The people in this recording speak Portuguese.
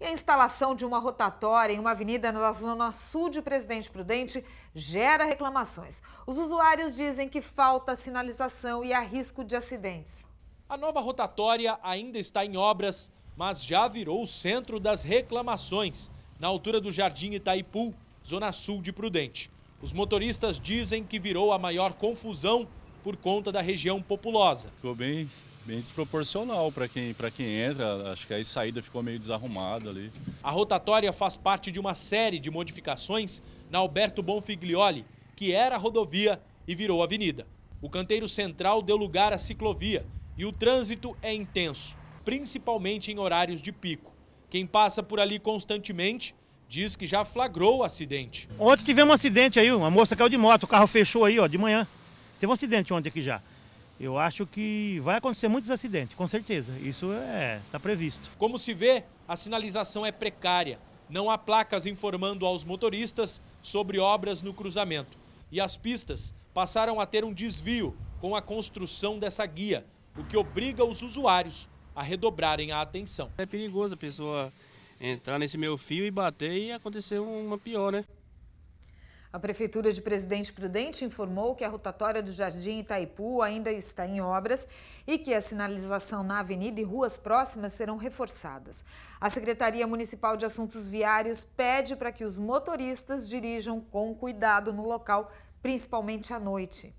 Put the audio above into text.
E a instalação de uma rotatória em uma avenida na zona sul de Presidente Prudente gera reclamações. Os usuários dizem que falta sinalização e há risco de acidentes. A nova rotatória ainda está em obras, mas já virou o centro das reclamações, na altura do Jardim Itaipu, zona sul de Prudente. Os motoristas dizem que virou a maior confusão por conta da região populosa. Ficou bem bem desproporcional para quem, quem entra. Acho que a saída ficou meio desarrumada ali. A rotatória faz parte de uma série de modificações na Alberto Bonfiglioli, que era rodovia e virou avenida. O canteiro central deu lugar à ciclovia e o trânsito é intenso, principalmente em horários de pico. Quem passa por ali constantemente diz que já flagrou o acidente. Ontem tivemos um acidente aí, uma moça caiu de moto, o carro fechou aí, ó, de manhã. Teve um acidente ontem aqui já eu acho que vai acontecer muitos acidentes, com certeza. Isso está é, tá previsto. Como se vê, a sinalização é precária. Não há placas informando aos motoristas sobre obras no cruzamento. E as pistas passaram a ter um desvio com a construção dessa guia, o que obriga os usuários a redobrarem a atenção. É perigoso a pessoa entrar nesse meio fio e bater e acontecer uma pior, né? A Prefeitura de Presidente Prudente informou que a rotatória do Jardim Itaipu ainda está em obras e que a sinalização na avenida e ruas próximas serão reforçadas. A Secretaria Municipal de Assuntos Viários pede para que os motoristas dirijam com cuidado no local, principalmente à noite.